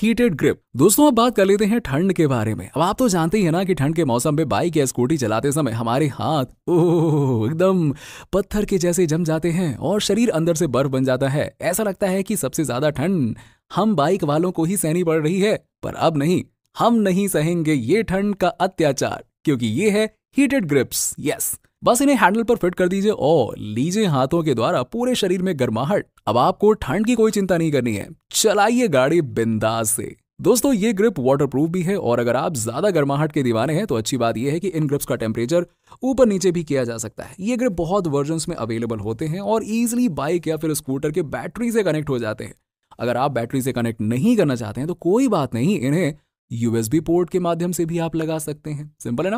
heated grip दोस्तों अब बात कर लेते हैं ठंड के बारे में अब आप तो जानते ही है ना कि ठंड के मौसम में बाइक या स्कूटी चलाते समय हमारे हाथ ओह एकदम पत्थर के जैसे जम जाते हैं और शरीर अंदर से बर्फ बन जाता है ऐसा लगता है कि सबसे ज्यादा ठंड हम बाइक वालों को ही सहनी पड़ रही है पर अब नहीं हम नहीं सहेंगे ये ठंड का अत्याचार क्योंकि ये है हीटेड ग्रिप्स यस बस इन्हें हैंडल पर फिट कर दीजिए और लीजिए हाथों के द्वारा पूरे शरीर में गर्माहट अब आपको ठंड की कोई चिंता नहीं करनी है चलाइए गाड़ी बिंदास से दोस्तों ये ग्रिप वाटरप्रूफ भी है और अगर आप ज्यादा गर्माहट के दीवाने हैं तो अच्छी बात यह है कि इन ग्रिप्स का टेम्परेचर ऊपर नीचे भी किया जा सकता है ये ग्रिप बहुत वर्जन में अवेलेबल होते हैं और इजिली बाइक या फिर स्कूटर के बैटरी से कनेक्ट हो जाते हैं अगर आप बैटरी से कनेक्ट नहीं करना चाहते हैं तो कोई बात नहीं इन्हें यूएसबी पोर्ट के माध्यम से भी आप लगा सकते हैं सिंपल है ना